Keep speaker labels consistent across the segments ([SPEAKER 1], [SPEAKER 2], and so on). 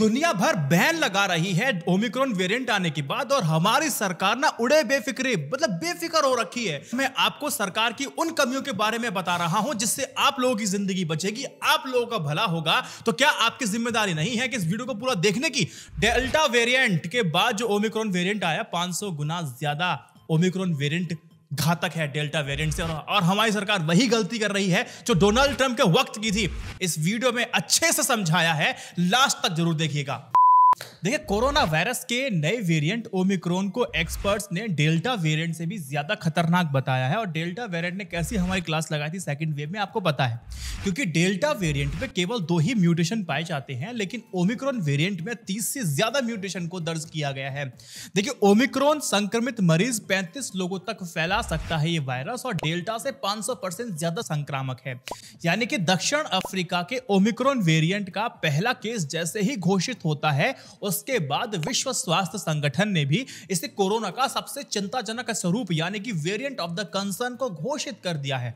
[SPEAKER 1] दुनिया भर बैन लगा रही है ओमिक्रॉन वेरिएंट आने के बाद और हमारी सरकार ना उड़े बेफिक्रे मतलब बेफिक्र हो रखी है मैं आपको सरकार की उन कमियों के बारे में बता रहा हूं जिससे आप लोगों की जिंदगी बचेगी आप लोगों का भला होगा तो क्या आपकी जिम्मेदारी नहीं है कि इस वीडियो को पूरा देखने की डेल्टा वेरियंट के बाद जो ओमिक्रॉन वेरियंट आया पांच गुना ज्यादा ओमिक्रॉन वेरियंट घातक है डेल्टा वेरिएंट से और हमारी सरकार वही गलती कर रही है जो डोनाल्ड ट्रंप के वक्त की थी इस वीडियो में अच्छे से समझाया है लास्ट तक जरूर देखिएगा देखिए कोरोना वायरस के नए वेरिएंट ओमिक्रोन को एक्सपर्ट्स ने डेल्टा वेरिएंट से भी ज्यादा खतरनाक बताया है और डेल्टा वेरिएंट ने कैसी हमारी क्लास लगाई थी सेकंड वेव में आपको पता है क्योंकि डेल्टा वेरिएंट में केवल दो ही म्यूटेशन पाए जाते हैं लेकिन ओमिक्रॉन वेरिएंट में तीस से ज्यादा म्यूटेशन को दर्ज किया गया है देखिए ओमिक्रॉन संक्रमित मरीज पैंतीस लोगों तक फैला सकता है ये वायरस और डेल्टा से पांच ज्यादा संक्रामक है यानी कि दक्षिण अफ्रीका के ओमिक्रॉन वेरियंट का पहला केस जैसे ही घोषित होता है उसके बाद विश्व स्वास्थ्य संगठन ने भी इसे कोरोना का सबसे चिंताजनक स्वरूप यानी कि वेरिएंट ऑफ द कंसर्न को घोषित कर दिया है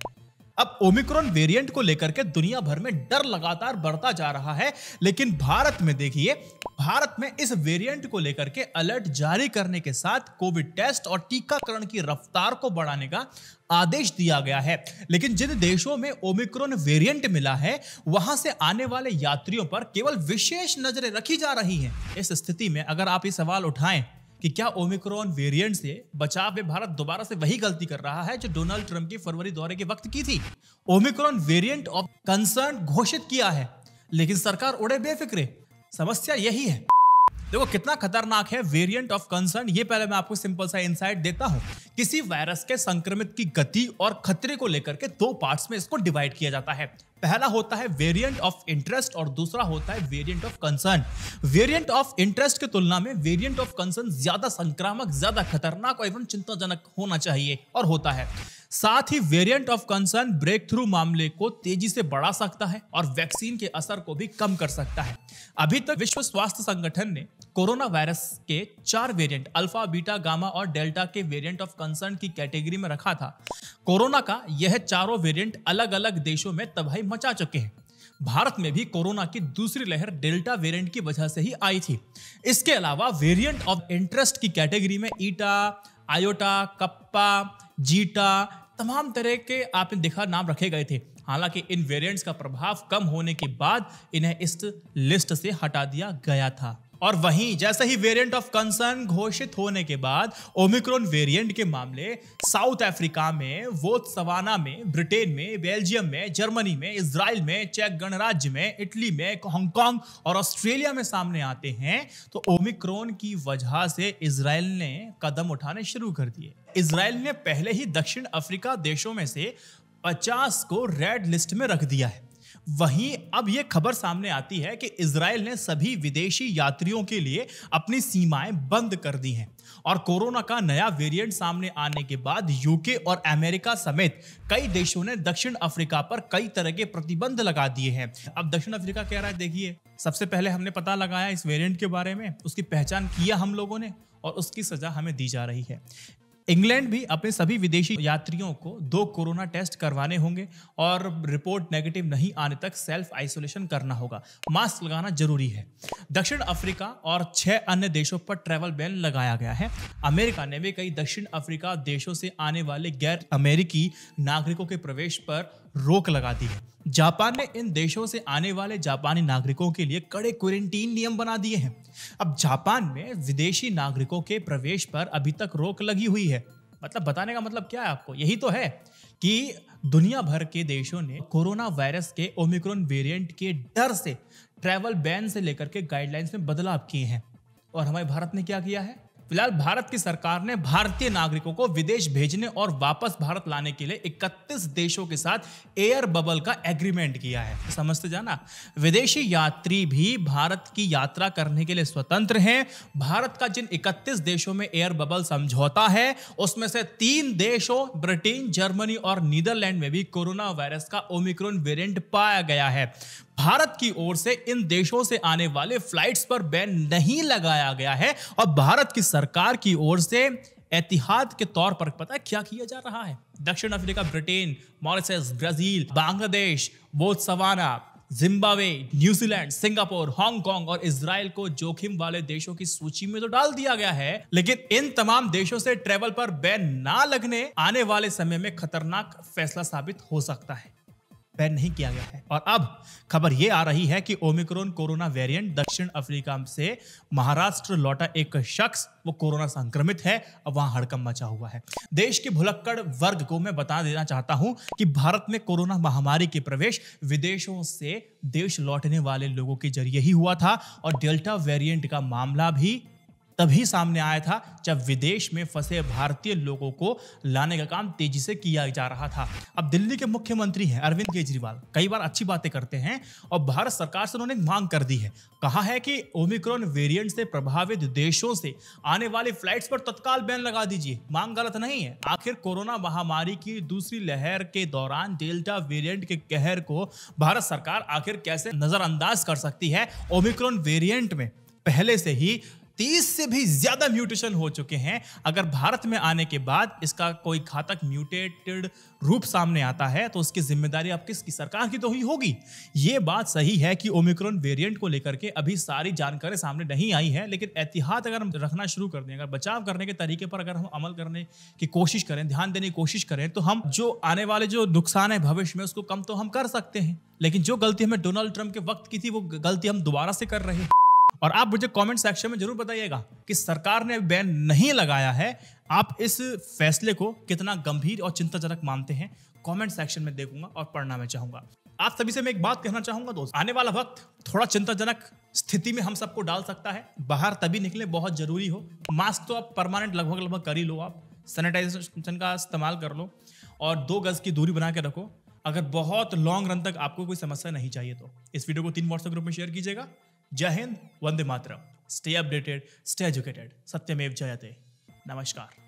[SPEAKER 1] अब ओमिक्रॉन वेरिएंट को लेकर के दुनिया भर में डर लगातार बढ़ता जा रहा है लेकिन भारत में देखिए भारत में इस वेरिएंट को लेकर के अलर्ट जारी करने के साथ कोविड टेस्ट और टीकाकरण की रफ्तार को बढ़ाने का आदेश दिया गया है लेकिन जिन देशों में ओमिक्रॉन वेरिएंट मिला है वहां से आने वाले यात्रियों पर केवल विशेष नजरें रखी जा रही हैं इस स्थिति में अगर आप ये सवाल उठाएं कि क्या ओमिक्रॉन वेरिएंट से बचाव में भारत दोबारा से वही गलती कर रहा है जो डोनाल्ड ट्रंप के फरवरी दौरे के वक्त की थी ओमिक्रॉन वेरिएंट ऑफ कंसर्न घोषित किया है लेकिन सरकार उड़े बेफिक्रे समस्या यही है देखो कितना खतरनाक है वेरिएंट ऑफ कंसर्न ये पहले मैं आपको सिंपल सा इंसाइट देता हूं किसी वायरस के संक्रमित की गति और खतरे को लेकर के दो पार्ट्स में इसको डिवाइड किया जाता है पहला होता है वेरिएंट ऑफ इंटरेस्ट और दूसरा होता है variant of concern variant of interest की तुलना में वेरिएंट ऑफ कंसर्न ज्यादा संक्रामक ज्यादा खतरनाक और एवं चिंताजनक होना चाहिए और होता है साथ ही variant of concern breakthrough मामले को तेजी से बढ़ा सकता है और वैक्सीन के असर को भी कम कर सकता है अभी तक विश्व स्वास्थ्य संगठन ने कोरोना वायरस के चार वेरिएंट अल्फा बीटा गामा और डेल्टा के वेरिएंट ऑफ कंसर्न की कैटेगरी में रखा था कोरोना का यह चारों वेरिएंट अलग अलग देशों में तबाही मचा चुके हैं भारत में भी कोरोना की दूसरी लहर डेल्टा वेरिएंट की वजह से ही आई थी इसके अलावा वेरिएंट ऑफ इंटरेस्ट की कैटेगरी में ईटा आयोटा कप्पा जीटा तमाम तरह के आपने देखा नाम रखे गए थे हालांकि इन वेरिएंट्स का प्रभाव कम होने के बाद इन्हें इस लिस्ट से हटा दिया गया था और वहीं जैसे ही वेरिएंट ऑफ कंसर्न घोषित होने के बाद ओमिक्रॉन वेरिएंट के मामले साउथ अफ्रीका में वोत्सवाना में ब्रिटेन में बेल्जियम में जर्मनी में इसराइल में चेक गणराज्य में इटली में हांगकांग और ऑस्ट्रेलिया में सामने आते हैं तो ओमिक्रॉन की वजह से इसराइल ने कदम उठाने शुरू कर दिए इसराइल ने पहले ही दक्षिण अफ्रीका देशों में से 50 को रेड लिस्ट में रख दिया है वहीं अब यह खबर सामने आती है कि इसराइल ने सभी विदेशी यात्रियों के लिए अपनी सीमाएं बंद कर दी हैं और कोरोना का नया वेरिएंट सामने आने के बाद यूके और अमेरिका समेत कई देशों ने दक्षिण अफ्रीका पर कई तरह के प्रतिबंध लगा दिए हैं अब दक्षिण अफ्रीका कह रहा है देखिए सबसे पहले हमने पता लगाया इस वेरियंट के बारे में उसकी पहचान किया हम लोगों ने और उसकी सजा हमें दी जा रही है इंग्लैंड भी अपने सभी विदेशी यात्रियों को दो कोरोना टेस्ट करवाने होंगे और रिपोर्ट नेगेटिव नहीं आने तक सेल्फ आइसोलेशन करना होगा मास्क लगाना जरूरी है दक्षिण अफ्रीका और छह अन्य देशों पर ट्रैवल बैन लगाया गया है अमेरिका ने भी कई दक्षिण अफ्रीका देशों से आने वाले गैर अमेरिकी नागरिकों के प्रवेश पर रोक लगा दी है जापान ने इन देशों से आने वाले जापानी नागरिकों के लिए कड़े क्वारंटीन नियम बना दिए हैं अब जापान में विदेशी नागरिकों के प्रवेश पर अभी तक रोक लगी हुई है मतलब बताने का मतलब क्या है आपको यही तो है कि दुनिया भर के देशों ने कोरोना वायरस के ओमिक्रॉन वेरिएंट के डर से ट्रैवल बैन से लेकर के गाइडलाइंस में बदलाव किए हैं और हमारे भारत ने क्या किया है फिलहाल भारत की सरकार ने भारतीय नागरिकों को विदेश भेजने और वापस भारत लाने के लिए 31 देशों के साथ एयर बबल का एग्रीमेंट किया है समझते तो जाना विदेशी यात्री भी भारत की यात्रा करने के लिए स्वतंत्र हैं भारत का जिन 31 देशों में एयर बबल समझौता है उसमें से तीन देशों ब्रिटेन जर्मनी और नीदरलैंड में भी कोरोना वायरस का ओमिक्रोन वेरियंट पाया गया है भारत की ओर से इन देशों से आने वाले फ्लाइट्स पर बैन नहीं लगाया गया है और भारत की सरकार की ओर से एतिहाद के तौर पर पता है क्या किया जा रहा है दक्षिण Africa Britain Mauritius Brazil Bangladesh Botswana Zimbabwe New Zealand Singapore Hong Kong और इसराइल को जोखिम वाले देशों की सूची में तो डाल दिया गया है लेकिन इन तमाम देशों से ट्रेवल पर बैन ना लगने आने वाले समय में खतरनाक फैसला साबित हो सकता है बैन नहीं किया गया है और अब खबर ये आ रही है कि ओमिक्रोन कोरोना वेरिएंट दक्षिण अफ्रीका से महाराष्ट्र लौटा एक शख्स वो कोरोना संक्रमित है और वहां हड़कम मचा हुआ है देश के भुलक्कड़ वर्ग को मैं बता देना चाहता हूं कि भारत में कोरोना महामारी के प्रवेश विदेशों से देश लौटने वाले लोगों के जरिए ही हुआ था और डेल्टा वेरिएंट का मामला भी तभी सामने आया था जब विदेश में फंसे भारतीय लोगों को लाने का काम तेजी से किया जा रहा था अब दिल्ली के मुख्यमंत्री हैं अरविंद केजरीवाल कई बार अच्छी बातें करते हैं और भारत सरकार से उन्होंने मांग कर दी है कहा है कि ओमिक्रॉन वेरिएंट से प्रभावित देशों से आने वाली फ्लाइट्स पर तत्काल बैन लगा दीजिए मांग गलत नहीं है आखिर कोरोना महामारी की दूसरी लहर के दौरान डेल्टा वेरियंट के कहर को भारत सरकार आखिर कैसे नजरअंदाज कर सकती है ओमिक्रॉन वेरियंट में पहले से ही तीस से भी ज्यादा म्यूटेशन हो चुके हैं अगर भारत में आने के बाद इसका कोई घातक म्यूटेटेड रूप सामने आता है तो उसकी जिम्मेदारी आप किसकी सरकार की तो ही होगी ये बात सही है कि ओमिक्रॉन वेरिएंट को लेकर के अभी सारी जानकारी सामने नहीं आई है लेकिन एहतियात अगर हम रखना शुरू कर दें अगर बचाव करने के तरीके पर अगर हम अमल करने की कोशिश करें ध्यान देने की कोशिश करें तो हम जो आने वाले जो नुकसान है भविष्य में उसको कम तो हम कर सकते हैं लेकिन जो गलती हमें डोनाल्ड ट्रंप के वक्त की थी वो गलती हम दोबारा से कर रहे हैं और आप मुझे कमेंट सेक्शन में जरूर बताइएगा कि सरकार ने बैन नहीं लगाया है आप इस फैसले को कितना गंभीर और चिंताजनक मानते हैं कमेंट सेक्शन में देखूंगा और पढ़ना मैं चाहूंगा आप सभी से मैं एक बात कहना चाहूंगा दोस्त आने वाला वक्त थोड़ा चिंताजनक स्थिति में हम सबको डाल सकता है बाहर तभी निकले बहुत जरूरी हो मास्क तो आप परमानेंट लगभग लगभग कर ही लो आप सैनिटाइजेशन का इस्तेमाल कर लो और दो गज की दूरी बना के रखो अगर बहुत लॉन्ग रन तक आपको कोई समस्या नहीं चाहिए तो इस वीडियो को तीन व्हाट्सएप ग्रुप में शेयर कीजिएगा जय हिंद वंदे मातरम स्टे अपडेटेड स्टे एजुकेटेड सत्यमेव जयते नमस्कार